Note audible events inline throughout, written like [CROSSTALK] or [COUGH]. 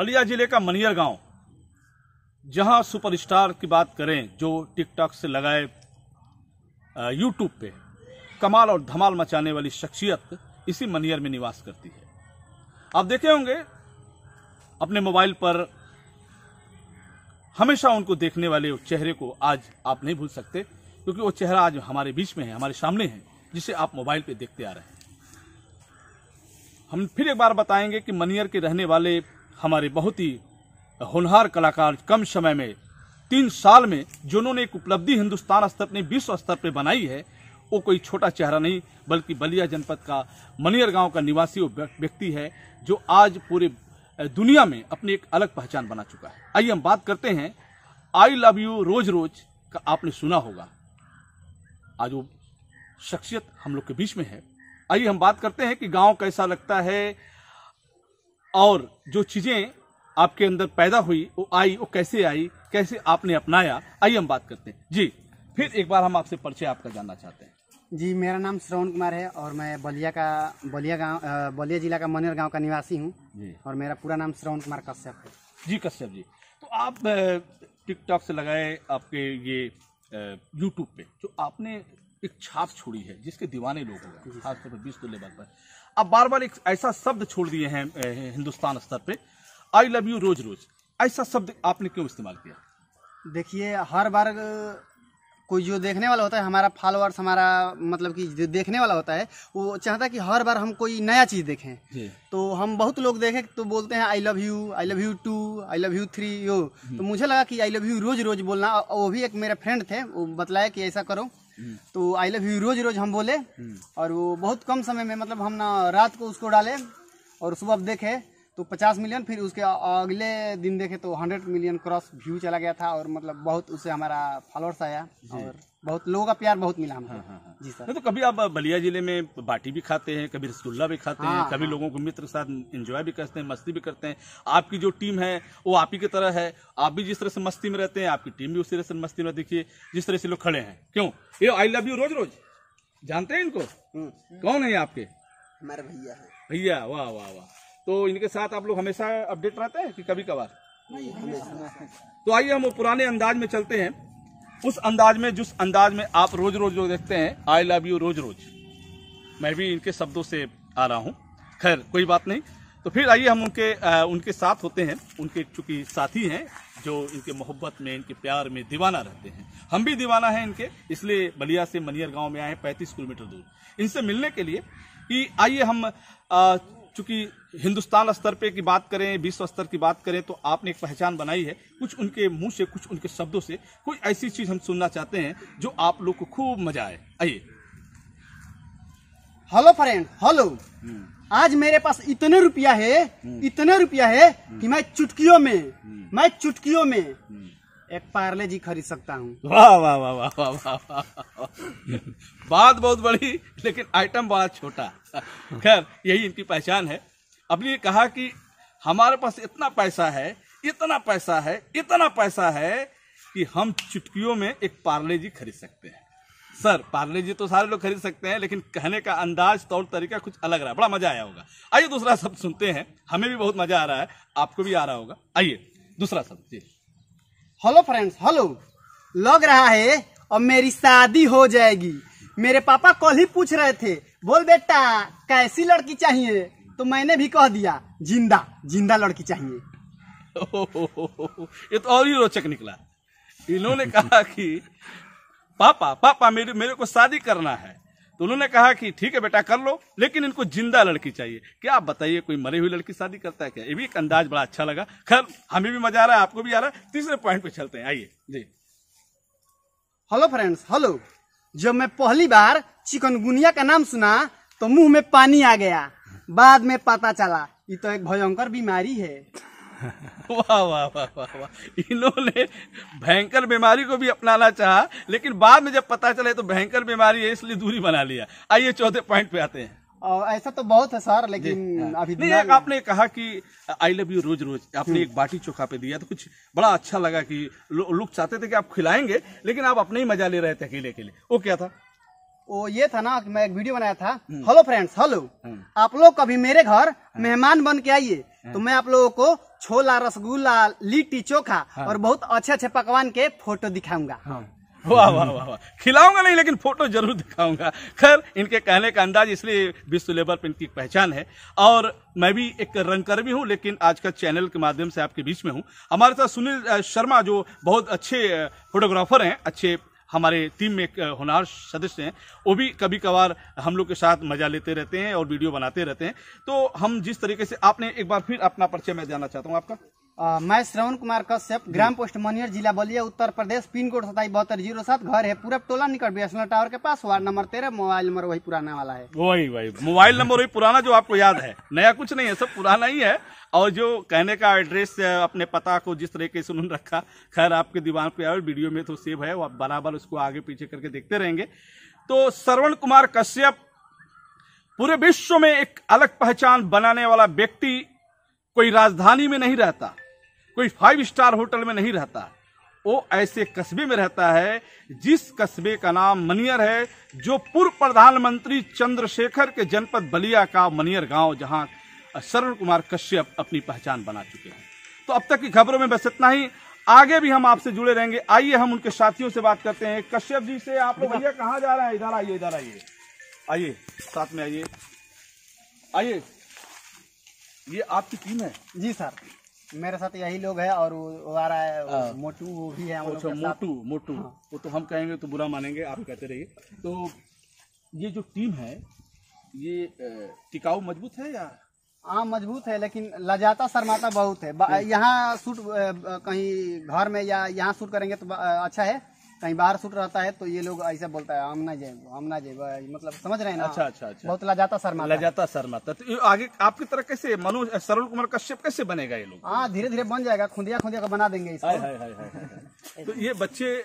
बलिया जिले का मनियर गांव जहां सुपरस्टार की बात करें जो टिकटॉक से लगाए यूट्यूब पे कमाल और धमाल मचाने वाली शख्सियत इसी मनियर में निवास करती है आप देखे होंगे अपने मोबाइल पर हमेशा उनको देखने वाले चेहरे को आज आप नहीं भूल सकते क्योंकि वो चेहरा आज हमारे बीच में है हमारे सामने है जिसे आप मोबाइल पे देखते आ रहे हैं हम फिर एक बार बताएंगे कि मनियर के रहने वाले हमारे बहुत ही होनहार कलाकार कम समय में तीन साल में जिन्होंने एक उपलब्धि हिंदुस्तान स्तर पर विश्व स्तर पर बनाई है वो कोई छोटा चेहरा नहीं बल्कि बलिया जनपद का मनियर गांव का निवासी वो व्यक्ति है जो आज पूरे दुनिया में अपनी एक अलग पहचान बना चुका है आइए हम बात करते हैं आई लव यू रोज रोज का आपने सुना होगा आज वो शख्सियत हम लोग के बीच में है आइए हम बात करते हैं कि गांव कैसा लगता है और जो चीज़ें आपके अंदर पैदा हुई वो आई वो कैसे आई कैसे आपने अपनाया आइए हम बात करते हैं जी फिर एक बार हम आपसे परिचय आपका जानना चाहते हैं जी मेरा नाम श्रवण कुमार है और मैं बलिया का बलिया गांव बलिया जिला का मनेर गांव का निवासी हूं और मेरा पूरा नाम श्रवण कुमार कश्यप है जी कश्यप जी तो आप टिकटॉक से लगाए आपके ये यूट्यूब पे जो आपने एक छाप छोड़ी है जिसके दीवाने लोग गए खासतौर पर बीस तो लेवल पर अब बार बार एक ऐसा शब्द छोड़ दिए हैं हिंदुस्तान स्तर पे आई लव यू रोज रोज ऐसा शब्द आपने क्यों इस्तेमाल किया देखिए हर बार कोई जो देखने वाला होता है हमारा फॉलोअर्स हमारा मतलब कि जो देखने वाला होता है वो चाहता है कि हर बार हम कोई नया चीज़ देखें तो हम बहुत लोग देखें तो बोलते हैं I love you I love you too I love you three यो तो मुझे लगा कि आई लव यू रोज रोज बोलना वो भी एक मेरे फ्रेंड थे वो बतलाया कि ऐसा करो तो आई लव यू रोज रोज हम बोले और वो बहुत कम समय में मतलब हम ना रात को उसको डाले और सुबह देखे तो 50 मिलियन फिर उसके अगले दिन देखे तो 100 मिलियन क्रॉस व्यू चला गया था और मतलब बहुत उससे हमारा फॉलोअर्स आया और बहुत लोगों का प्यार बहुत मिला हमको हाँ, हाँ, हाँ। जी सर तो कभी आप बलिया जिले में बाटी भी खाते हैं कभी रसगुल्ला भी खाते हाँ, हैं कभी हाँ। लोगों को मित्र के साथ एंजॉय भी करते हैं मस्ती भी करते हैं आपकी जो टीम है वो आप ही की तरह है आप भी जिस तरह से मस्ती में रहते हैं आपकी टीम भी उसी तरह से मस्ती में देखिए जिस तरह से लोग खड़े हैं क्यों ये आई लव यू रोज रोज जानते हैं इनको हम्म। कौन है आपके हमारे भैया है भैया वाह वाह वाह तो इनके साथ आप लोग हमेशा अपडेट रहते हैं कि कभी कभार तो आइए हम वो पुराने अंदाज में चलते हैं उस अंदाज में जिस अंदाज में आप रोज रोज लोग देखते हैं आई लव यू रोज रोज मैं भी इनके शब्दों से आ रहा हूँ खैर कोई बात नहीं तो फिर आइए हम उनके आ, उनके साथ होते हैं उनके चूंकि साथी हैं जो इनके मोहब्बत में इनके प्यार में दीवाना रहते हैं हम भी दीवाना हैं इनके इसलिए बलिया से मनियर गांव में आए हैं पैंतीस किलोमीटर दूर इनसे मिलने के लिए कि आइए हम आ, चूंकि हिंदुस्तान स्तर पे की बात करें विश्व स्तर की बात करें तो आपने एक पहचान बनाई है कुछ उनके मुंह से कुछ उनके शब्दों से कोई ऐसी चीज़ हम सुनना चाहते हैं जो आप लोग को खूब मजा आए आइए हेलो फ्रेंड हेलो आज मेरे पास इतने रुपया है हम्म। इतने रुपया है कि मैं चुटकियों में हम्म। मैं चुटकियों में हम्म। एक पार्ले जी खरीद सकता हूँ वाह वाह वाह वाह वाह वाह बात बहुत बड़ी लेकिन आइटम बड़ा छोटा खैर यही इनकी पहचान है अब कहा कि हमारे पास इतना पैसा है इतना पैसा है इतना पैसा है कि हम चुटकियों में एक पार्ले जी खरीद सकते हैं सर पार्ले जी तो सारे लोग खरीद सकते हैं लेकिन कहने का अंदाज तौर तरीका कुछ अलग रहा बड़ा मजा आया होगा आइए दूसरा शब्द सुनते हैं हमें भी बहुत मजा आ रहा है आपको भी आ रहा होगा आइए दूसरा शब्द जी हेलो फ्रेंड्स हेलो लग रहा है अब मेरी शादी हो जाएगी मेरे पापा कल ही पूछ रहे थे बोल बेटा कैसी लड़की चाहिए तो मैंने भी कह दिया जिंदा जिंदा लड़की चाहिए [LAUGHS] ये तो और ही रोचक निकला इन्होंने कहा कि पापा पापा मेरे मेरे को शादी करना है तो उन्होंने कहा कि ठीक है बेटा कर लो लेकिन इनको जिंदा लड़की चाहिए क्या आप बताइए कोई मरी हुई लड़की शादी करता है क्या ये भी एक अंदाज बड़ा अच्छा लगा खैर हमें भी मजा आ रहा है आपको भी आ रहा है तीसरे पॉइंट पे चलते हैं आइए जी हेलो फ्रेंड्स हेलो जब मैं पहली बार चिकनगुनिया का नाम सुना तो मुंह में पानी आ गया बाद में पता चला ये तो एक भयंकर बीमारी है वाह वाह वाह वाह वाह इन्होंने भयंकर बीमारी को भी अपनाना चाहा लेकिन बाद में जब पता चले तो भयंकर बीमारी है इसलिए दूरी बना लिया आइए चौथे पॉइंट पे आते हैं ऐसा तो बहुत है सर लेकिन हाँ। अभी नहीं एक आपने कहा कि आई लव यू रोज रोज आपने हम्म। एक बाटी चोखा पे दिया तो कुछ बड़ा अच्छा लगा कि लोग चाहते थे कि आप खिलाएंगे लेकिन आप अपने ही मजा ले रहे थे अकेले अकेले वो क्या था वो ये था ना मैं एक वीडियो बनाया था हेलो फ्रेंड्स हेलो आप लोग कभी मेरे घर हम्म। मेहमान बन के आइए हम्म। तो मैं आप लोगों को छोला रसगुल्ला लिट्टी चोखा हाँ। और बहुत अच्छे अच्छे पकवान के फोटो दिखाऊंगा हाँ। वाह वाह वाह वाह खिलाऊंगा नहीं लेकिन फोटो जरूर दिखाऊंगा खैर इनके कहने का अंदाज इसलिए विश्व लेवल पर इनकी पहचान है और मैं भी एक रंगकर भी हूँ लेकिन आज का चैनल के माध्यम से आपके बीच में हूँ हमारे साथ सुनील शर्मा जो बहुत अच्छे फोटोग्राफर हैं अच्छे हमारे टीम में होनार होनहार सदस्य हैं वो भी कभी कभार हम लोग के साथ मजा लेते रहते हैं और वीडियो बनाते रहते हैं तो हम जिस तरीके से आपने एक बार फिर अपना परिचय मैं जानना चाहता हूँ आपका आ, मैं श्रवण कुमार कश्यप ग्राम पोस्ट मनियर जिला बलिया उत्तर प्रदेश पिन कोड सताई बहत्तर जीरो सात घर है पूरा टोला निकट बी टावर के पास वार्ड नंबर तेरह मोबाइल नंबर वही पुराना वाला है वही वही मोबाइल नंबर वही पुराना जो आपको याद है नया कुछ नहीं है सब पुराना ही है और जो कहने का एड्रेस अपने पता को जिस तरीके से उन्होंने रखा खैर आपके दिमाग पे और वीडियो में तो सेव है वो आप बराबर उसको आगे पीछे करके देखते रहेंगे तो श्रवण कुमार कश्यप पूरे विश्व में एक अलग पहचान बनाने वाला व्यक्ति कोई राजधानी में नहीं रहता कोई फाइव स्टार होटल में नहीं रहता वो ऐसे कस्बे में रहता है जिस कस्बे का नाम मनियर है जो पूर्व प्रधानमंत्री चंद्रशेखर के जनपद बलिया का मनियर गांव जहां शरण कुमार कश्यप अपनी पहचान बना चुके हैं तो अब तक की खबरों में बस इतना ही आगे भी हम आपसे जुड़े रहेंगे आइए हम उनके साथियों से बात करते हैं कश्यप जी से आप लोग भैया कहाँ जा रहे हैं इधर आइए इधर आइए आइए साथ में आइए आइए ये आपकी टीम है जी सर मेरे साथ यही लोग है और वो आ रहा है मोटू वो भी है अच्छा मोटू मोटू हाँ। वो तो हम कहेंगे तो बुरा मानेंगे आप कहते रहिए तो ये जो टीम है ये टिकाऊ मजबूत है या आम हाँ, मजबूत है लेकिन लजाता शर्माता बहुत है यहाँ शूट कहीं घर में या यहाँ शूट करेंगे तो अच्छा है कहीं बाहर शूट रहता है तो ये लोग ऐसे बोलता है हम ना जाएगा हम ना जाएगा मतलब समझ रहे हैं अच्छा अच्छा अच्छा बहुत लजाता शर्मा लजाता शर्माता तो आगे आपकी तरह कैसे मनोज सरुण कुमार कश्यप कैसे बनेगा ये लोग हाँ धीरे धीरे बन जाएगा खुदिया खुदिया का बना देंगे इसको तो ये बच्चे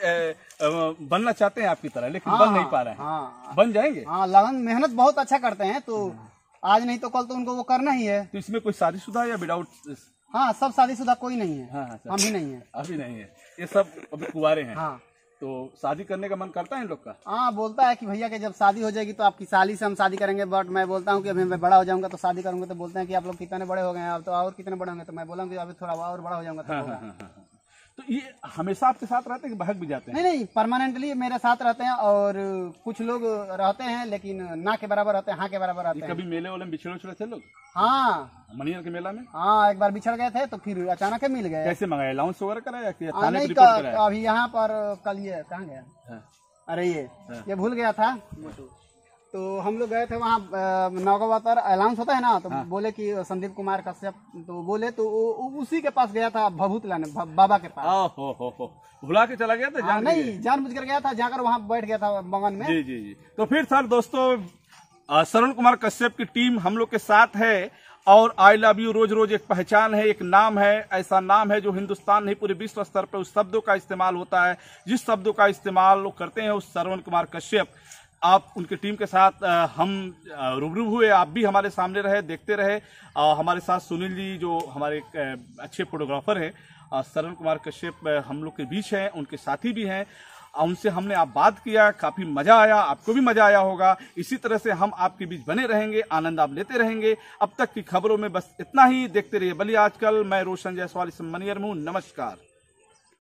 बनना चाहते हैं आपकी तरह लेकिन हाँ, बन नहीं पा रहे हैं हाँ। बन जाएंगे हाँ लगन मेहनत बहुत अच्छा करते हैं तो आज नहीं तो कल तो उनको वो करना ही है तो इसमें कोई शुदा या विदाउट हाँ सब शुदा कोई नहीं है हाँ, हाँ हम ही नहीं है अभी नहीं है ये सब अभी कुरे हैं हाँ तो शादी करने का मन करता है इन लोग का हाँ बोलता है कि भैया के जब शादी हो जाएगी तो आपकी साली से हम शादी करेंगे बट मैं बोलता हूँ कि अभी मैं बड़ा हो जाऊंगा तो शादी करूंगा तो बोलते हैं कि आप लोग कितने बड़े हो गए हैं अब तो और कितने बड़े होंगे तो मैं बोला कि अभी थोड़ा और बड़ा हो जाऊंगा तो हाँ, हाँ, हाँ, हाँ, हाँ। तो ये हमेशा आपके साथ रहते हैं कि भी जाते हैं नहीं नहीं परमानेंटली मेरे साथ रहते हैं और कुछ लोग रहते हैं लेकिन ना के बराबर रहते हैं हाँ के बराबर रहते हैं कभी मेले वाले में बिछड़े उछड़े थे लोग हाँ मनियर के मेला में हाँ एक बार बिछड़ गए थे तो फिर अचानक मिल गए कैसे मंगाए अलाउंस वगैरह हाँ, कराया नहीं अभी यहाँ पर कल ये कहाँ गया हाँ। अरे ये हाँ। ये भूल गया था तो हम लोग गए थे वहाँ नौगावा अलाउंस होता है ना तो हाँ। बोले कि संदीप कुमार कश्यप तो बोले तो उसी के पास गया था भभूत लाने बाबा के पास भुला के चला गया था हाँ, जान नहीं जानबूझ कर गया था जाकर वहाँ बैठ गया था मंगन में जी जी जी तो फिर सर दोस्तों शरण कुमार कश्यप की टीम हम लोग के साथ है और आई लव यू रोज रोज एक पहचान है एक नाम है ऐसा नाम है जो हिंदुस्तान नहीं पूरे विश्व स्तर पर उस शब्दों का इस्तेमाल होता है जिस शब्दों का इस्तेमाल करते हैं उस श्रवण कुमार कश्यप आप उनकी टीम के साथ हम रूबरू हुए आप भी हमारे सामने रहे देखते रहे हमारे साथ सुनील जी जो हमारे अच्छे फोटोग्राफर हैं शरण कुमार कश्यप हम लोग के बीच हैं उनके साथी भी हैं उनसे हमने आप बात किया काफ़ी मज़ा आया आपको भी मज़ा आया होगा इसी तरह से हम आपके बीच बने रहेंगे आनंद आप लेते रहेंगे अब तक की खबरों में बस इतना ही देखते रहिए बलिए आजकल मैं रोशन जायसवाल इस मनियर हूँ नमस्कार